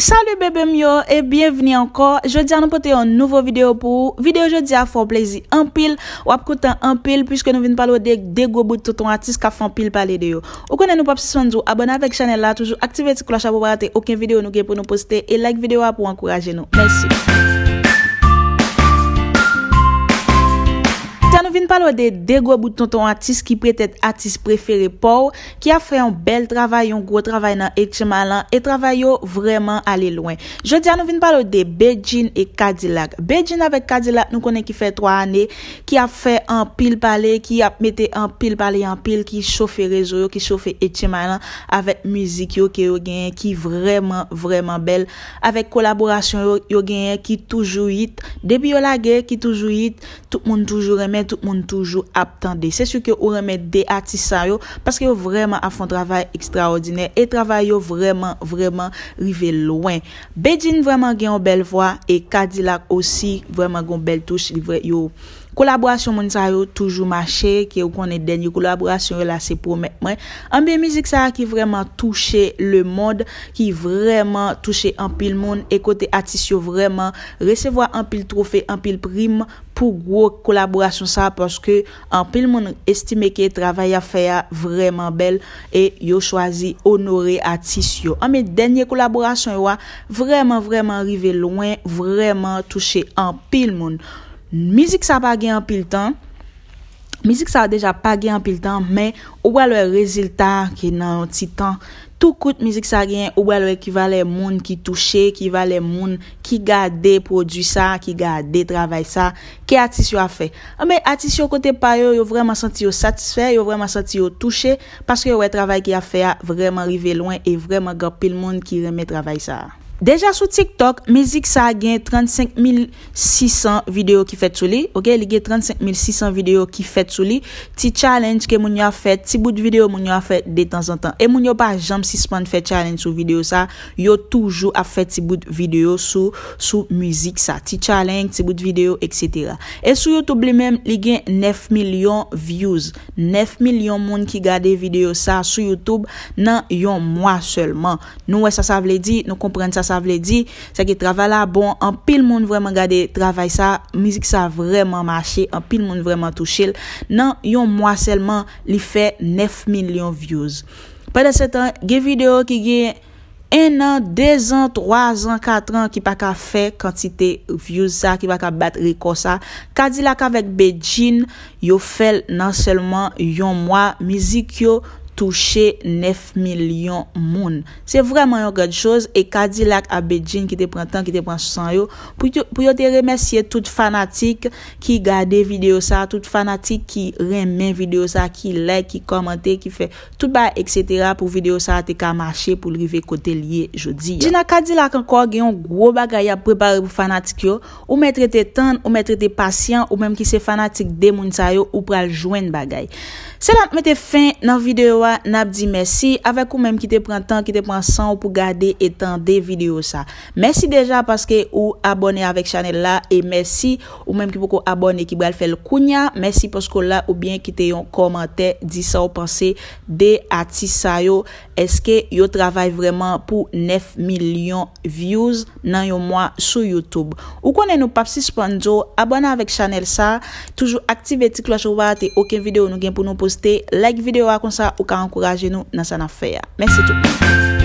Salou bebe myo e bienveni anko. Je di an nou pote yon nouvo video pou. Video je di a foun plezi anpil. Wap koutan anpil pwiske nou vin palo dek dek wabout touton atis ka foun pil pale deyo. Ou konen nou pap si sondou abona vek chanel la. Toujou aktive eti kloch apou bayate. Okin video nou gen pou nou poste. E like video wap pou ankouraje nou. Mersi. nou vin palo de de go bouton ton artist ki prete atis preferi pou ki a fe yon bel travay, yon gro travay nan Etchimalan, e travay yo vreman ale lwen. Je di an nou vin palo de Beijing et Cadillac. Beijing avek Cadillac nou konen ki fe 3 ane ki a fe an pil pale, ki a mete an pil pale yon pil ki sofe rezo yo, ki sofe Etchimalan avek mizik yo ki yo genye ki vreman, vreman bel. Avek kolaborasyon yo genye ki toujou it, debi yo la ge ki toujou it, tout moun toujou remen, tout moun moun toujou aptande. Se sou ke ou remè de atisa yo, paske yo vreman a fon travay ekstraordinè, e travay yo vreman, vreman, rive louen. Beijing vreman gen yon bel vwa, e Cadillac osi vreman gen yon bel touche li vre, yo, Kolaborasyon moun sa yo toujou ma chè ki yo konen denye kolaborasyon yo la se pou men mwen. Ambe mizik sa ki vreman touche le mod ki vreman touche an pil moun ekote atis yo vreman resevo an pil trofe, an pil prim pou gwo kolaborasyon sa poske an pil moun estime ki e travay a fè ya vreman bel e yo chwazi onore atis yo. Ambe denye kolaborasyon yo vreman vreman rive lwen vreman touche an pil moun Mizik sa pa gen an pil tan, mizik sa deja pa gen an pil tan, men ouwa lwe reziltan ki nan ti tan, tou kout mizik sa gen ouwa lwe ki va le moun ki touche, ki va le moun ki ga de produsa, ki ga de travay sa, ki atisyon a fe. A ah, men atisyon kote pa yo, yo vreman santi yo satisfay, yo vreman santi yo touche, paske yo wè travay ki a fe a vreman rive lwen e vreman ga pil moun ki reme travay sa. Deja sou TikTok, mizik sa gen 35600 videyo ki fet sou li. Ok, li gen 35600 videyo ki fet sou li. Ti challenge ke moun yo a fet, ti bout videyo moun yo a fet de tan san tan. E moun yo pa jam 6 pan fet challenge sou videyo sa, yo toujou a fet ti bout videyo sou mizik sa. Ti challenge, ti bout videyo, etc. E sou YouTube li menm, li gen 9 milyon views. 9 milyon moun ki gade videyo sa sou YouTube nan yon mwa selman. Nou wè sa sa vle di, nou kompren sa sa. Sa vle di, sa ki travala bon, an pil moun vreman gade travay sa, mizik sa vreman mashye, an pil moun vreman touche l. Nan yon mwa selman li fe 9 milyon views. Pwede se tan, ge video ki ge 1 an, 2 an, 3 an, 4 an ki pa ka fe kantite views sa, ki pa ka bat reko sa. Ka di la ka vek bejine, yo fel nan selman yon mwa mizik yo. touche nef milyon moun. Se vreman yon gade chouz, e kadi lak abedjin ki te pran tan, ki te pran sou san yo, pou yo te remesye tout fanatik ki gade video sa, tout fanatik ki remen video sa, ki like, ki komante, ki fe tout ba, etc. pou video sa te kamache pou lrive kote liye jodi. Jina kadi lak anko geyon gwo bagay a prepari pou fanatik yo, ou metre te tan, ou metre te pasyan, ou mem ki se fanatik de moun sa yo ou pral jwen bagay. Se lan mete fin nan video wa, nap di mersi avèk ou mèm ki te pren tan ki te pren san ou pou gade etan de video sa. Mersi deja paske ou abone avèk chanel la e mersi ou mèm ki pou kon abone ki brel fèl kounya. Mersi paske ou la ou bien ki te yon komante di sa ou panse de ati sa yo eske yo travay vreman pou 9 milyon views nan yon mwa sou YouTube Ou konen nou pap si sponjo abone avèk chanel sa. Toujou aktive ti kloche ou vate. Okèm video nou gen pou nou poste. Like video akon sa ou ka wanku gajin nou nan sana feya. Mersi tou.